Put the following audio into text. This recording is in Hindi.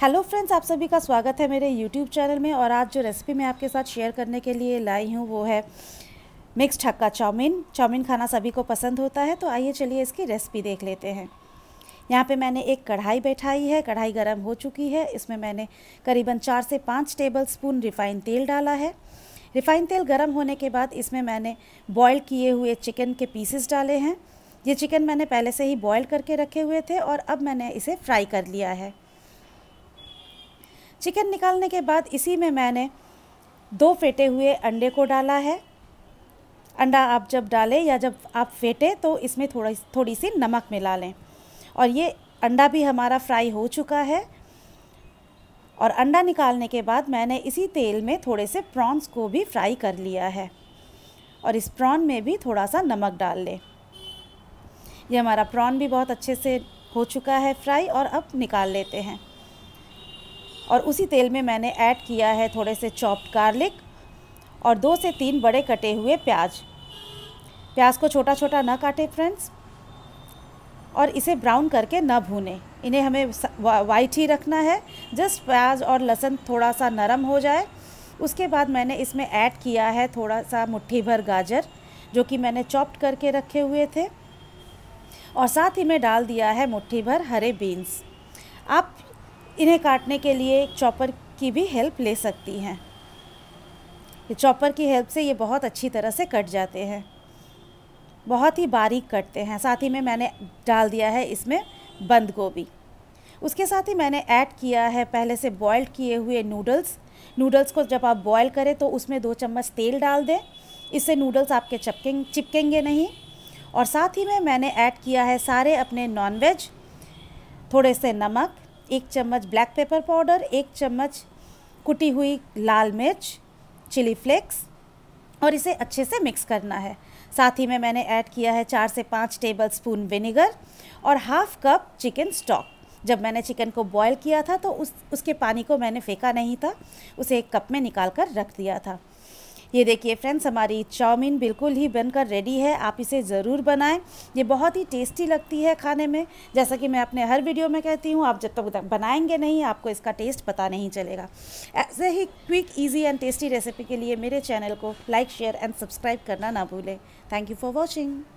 हेलो फ्रेंड्स आप सभी का स्वागत है मेरे यूट्यूब चैनल में और आज जो रेसिपी मैं आपके साथ शेयर करने के लिए लाई हूँ वो है मिक्स हक्का चाउमीन चाउमीन खाना सभी को पसंद होता है तो आइए चलिए इसकी रेसिपी देख लेते हैं यहाँ पे मैंने एक कढ़ाई बैठाई है कढ़ाई गर्म हो चुकी है इसमें मैंने करीबन चार से पाँच टेबल स्पून रिफाइंड तेल डाला है रिफाइंड तेल गर्म होने के बाद इसमें मैंने बॉयल किए हुए चिकन के पीसेस डाले हैं ये चिकन मैंने पहले से ही बॉयल करके रखे हुए थे और अब मैंने इसे फ्राई कर लिया है चिकन निकालने के बाद इसी में मैंने दो फेटे हुए अंडे को डाला है अंडा आप जब डालें या जब आप फेटें तो इसमें थोड़ा थोड़ी सी नमक मिला लें और ये अंडा भी हमारा फ्राई हो चुका है और अंडा निकालने के बाद मैंने इसी तेल में थोड़े से प्रॉन्स को भी फ्राई कर लिया है और इस प्रॉन में भी थोड़ा सा नमक डाल लें ये हमारा प्रॉन भी बहुत अच्छे से हो चुका है फ्राई और अब निकाल लेते हैं और उसी तेल में मैंने ऐड किया है थोड़े से चॉप्ड गार्लिक और दो से तीन बड़े कटे हुए प्याज प्याज को छोटा छोटा ना काटे फ्रेंड्स और इसे ब्राउन करके ना भूने इन्हें हमें वाइट ही रखना है जस्ट प्याज और लहसुन थोड़ा सा नरम हो जाए उसके बाद मैंने इसमें ऐड किया है थोड़ा सा मुट्ठी भर गाजर जो कि मैंने चॉप्ड करके रखे हुए थे और साथ ही में डाल दिया है मुट्ठी भर हरे बीन्स आप इन्हें काटने के लिए एक चॉपर की भी हेल्प ले सकती हैं चॉपर की हेल्प से ये बहुत अच्छी तरह से कट जाते हैं बहुत ही बारीक कटते हैं साथ ही में मैंने डाल दिया है इसमें बंद गोभी उसके साथ ही मैंने ऐड किया है पहले से बॉयल किए हुए नूडल्स नूडल्स को जब आप बॉयल करें तो उसमें दो चम्मच तेल डाल दें इससे नूडल्स आपके चपकें चिपकेंगे नहीं और साथ ही में मैंने ऐड किया है सारे अपने नॉनवेज थोड़े से नमक एक चम्मच ब्लैक पेपर पाउडर एक चम्मच कुटी हुई लाल मिर्च चिली फ्लेक्स और इसे अच्छे से मिक्स करना है साथ ही में मैंने ऐड किया है चार से पाँच टेबल स्पून विनेगर और हाफ कप चिकन स्टॉक जब मैंने चिकन को बॉयल किया था तो उस उसके पानी को मैंने फेंका नहीं था उसे एक कप में निकाल कर रख दिया था ये देखिए फ्रेंड्स हमारी चाउमीन बिल्कुल ही बनकर रेडी है आप इसे ज़रूर बनाएं ये बहुत ही टेस्टी लगती है खाने में जैसा कि मैं अपने हर वीडियो में कहती हूँ आप जब तक तो बनाएंगे नहीं आपको इसका टेस्ट पता नहीं चलेगा ऐसे ही quick easy and tasty recipe के लिए मेरे चैनल को लाइक शेयर एंड सब्सक्राइब करना ना भूलें थैंक यू फॉर वॉचिंग